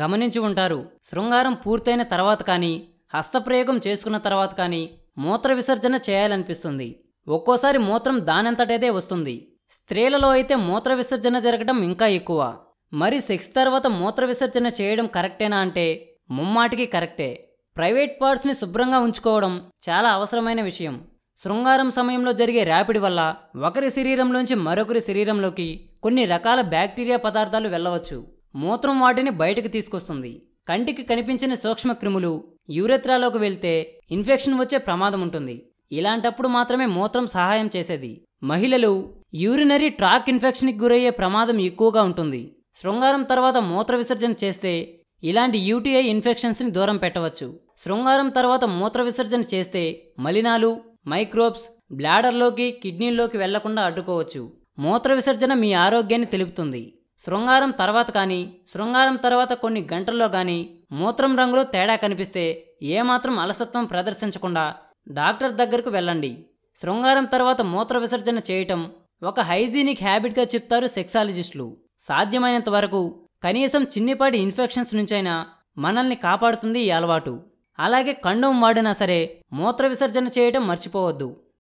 గమనించి ఉంటారు శృంగారం పూర్తయిన తర్వాత కానీ హస్తప్రయోగం చేసుకున్న తర్వాత కానీ మూత్ర విసర్జన చేయాలనిపిస్తుంది ఒక్కోసారి మూత్రం దానంతటేదే వస్తుంది స్త్రీలలో అయితే మూత్ర విసర్జన జరగడం ఇంకా ఎక్కువ మరి సెక్స్ తర్వాత మూత్ర విసర్జన చేయడం కరెక్టేనా అంటే ముమ్మాటికి కరెక్టే ప్రైవేట్ పార్ట్స్ని శుభ్రంగా ఉంచుకోవడం చాలా అవసరమైన విషయం శృంగారం సమయంలో జరిగే ర్యాపిడ్ వల్ల ఒకరి శరీరంలోంచి మరొకరి శరీరంలోకి కొన్ని రకాల బ్యాక్టీరియా పదార్థాలు వెళ్ళవచ్చు మూత్రం వాటిని బయటకు తీసుకొస్తుంది కంటికి కనిపించని సూక్ష్మక్రిములు యూరెత్రాలోకి వెళ్తే ఇన్ఫెక్షన్ వచ్చే ప్రమాదం ఉంటుంది ఇలాంటప్పుడు మాత్రమే మూత్రం సహాయం చేసేది మహిళలు యూరినరీ ట్రాక్ ఇన్ఫెక్షన్కి గురయ్యే ప్రమాదం ఎక్కువగా ఉంటుంది శృంగారం తర్వాత మూత్ర విసర్జన చేస్తే ఇలాంటి యూటీఐ ఇన్ఫెక్షన్స్ని దూరం పెట్టవచ్చు శృంగారం తర్వాత మూత్ర విసర్జన చేస్తే మలినాలు మైక్రోబ్స్ బ్లాడర్లోకి కిడ్నీల్లోకి వెళ్లకుండా అడ్డుకోవచ్చు మూత్ర విసర్జన మీ ఆరోగ్యాన్ని తెలుపుతుంది శృంగారం తర్వాత కానీ శృంగారం తర్వాత కొన్ని గంటల్లో కానీ మూత్రం రంగులో తేడా కనిపిస్తే ఏమాత్రం అలసత్వం ప్రదర్శించకుండా డాక్టర్ దగ్గరకు వెళ్ళండి శృంగారం తర్వాత మూత్ర విసర్జన చేయటం ఒక హైజీనిక్ హ్యాబిట్గా చెప్తారు సెక్సాలజిస్టులు సాధ్యమైనంత వరకు కనీసం చిన్నిపాటి ఇన్ఫెక్షన్స్ నుంచైనా మనల్ని కాపాడుతుంది ఈ అలవాటు అలాగే కండం వాడినా సరే మూత్ర విసర్జన చేయటం మర్చిపోవద్దు